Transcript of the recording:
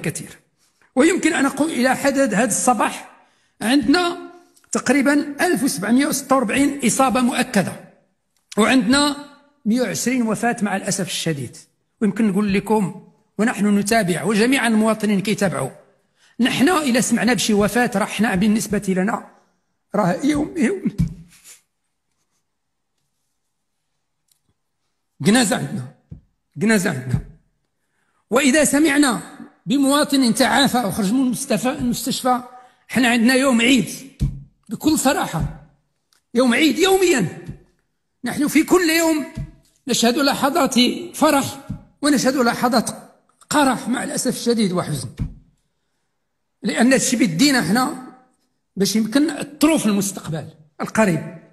كثير ويمكن أن أقول إلى حدد هذا الصباح عندنا تقريبا 1746 إصابة مؤكدة وعندنا 120 وفاة مع الأسف الشديد ويمكن نقول لكم ونحن نتابع وجميع المواطنين كيتابعوا نحن الى سمعنا بشي وفاة راه حنا بالنسبة لنا راه يوم يوم جنازة عندنا جنازة عندنا وإذا سمعنا بمواطن تعافى أو خرج من المستشفى احنا عندنا يوم عيد بكل صراحة يوم عيد يوميا نحن في كل يوم نشهد لحظات فرح ونشهد لحظات قرح مع الأسف الشديد وحزن لأن الشيء بدينا احنا باش يمكن الطروف المستقبل القريب